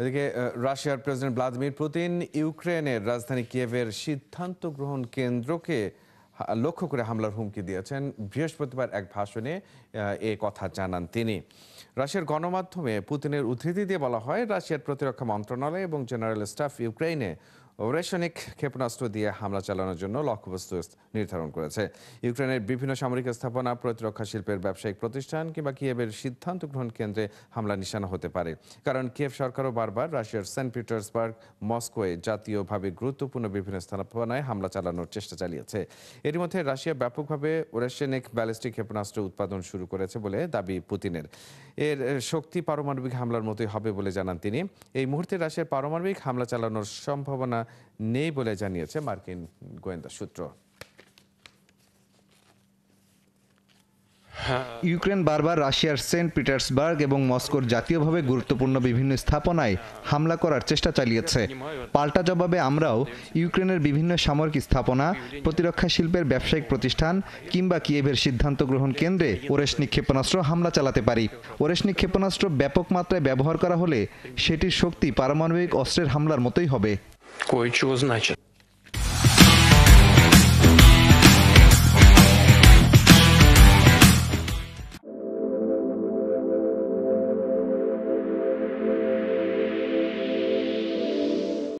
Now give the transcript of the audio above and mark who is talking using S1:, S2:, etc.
S1: এদিকে রাশিয়ার president Vladimir Putin ইউক্রেনের রাজধানী কিয়েভের সিদ্ধান্ত গ্রহণ কেন্দ্রকে লক্ষ্য করে হামলার হুমকি দিয়েছেন বৃহস্পতিবার এক ভাষণে এ কথা জানান তিনি রাশিয়ার গণমাধ্যমে পুতিনের উদ্ধৃতি দিয়ে বলা হয় রাশিয়ার প্রতিরক্ষা মন্ত্রণালয় এবং জেনারেল স্টাফ ইউক্রেনে রেশনিক ক্ষেপণাস্ত্র দিয়ে হামলা চালানোর জন্য লক্ষ্যবস্তু নির্ধারণ করেছে ইউক্রেনের বিভিন্ন সামরিক স্থাপনা প্রতিরক্ষা শিল্পের ব্যবসায়িক প্রতিষ্ঠান কিংবা কিয়েভের সিদ্ধান্ত গ্রহণ কেন্দ্রে হামলা নিশানা হতে পারে কারণ কিয়েভ সরকারও বারবার রাশিয়ার সেন্ট পিটার্সবার্গ মস্কোয় জাতীয়ভাবে গুরুত্বপূর্ণ বিভিন্ন স্থাপনায় হামলা চালানোর চেষ্টা চালিয়েছে এর মধ্যে রাশিয়া ব্যাপকভাবে রেশনিক ব্যালিস্টিক ক্ষেপণাস্ত্র উৎপাদন শুরু করেছে বলে দাবি পুতিনের এর শক্তি পারমাণবিক হামলার মতোই হবে বলে জানান তিনি এই মুহূর্তে রাশিয়ার পারমাণবিক হামলা চালানোর সম্ভাবনা নেই বলে জানিয়েছে মার্কিন গোয়েন্দা সূত্র
S2: হ্যাঁ। ইউক্রেন বারবার রাশিয়ার সেন্ট পিটার্সবার্গ এবং মস্কোর জাতীয়ভাবে গুরুত্বপূর্ণ বিভিন্ন স্থাপনায় হামলা করার চেষ্টা চালিয়েছে পাল্টা জবাবে আমরাও ইউক্রেনের বিভিন্ন সামরিক স্থাপনা প্রতিরক্ষা শিল্পের ব্যবসায়িক প্রতিষ্ঠান কিংবা কিয়েভের সিদ্ধান্ত গ্রহণ কেন্দ্রে ওরেশনিক ক্ষেপণাস্ত্র হামলা চালাতে পারি ওরেশনিক ক্ষেপণাস্ত্র ব্যাপক মাত্রায় ব্যবহার করা হলে সেটির শক্তি পারমাণবিক অস্ত্রের হামলার মতোই হবে кое-чего значит.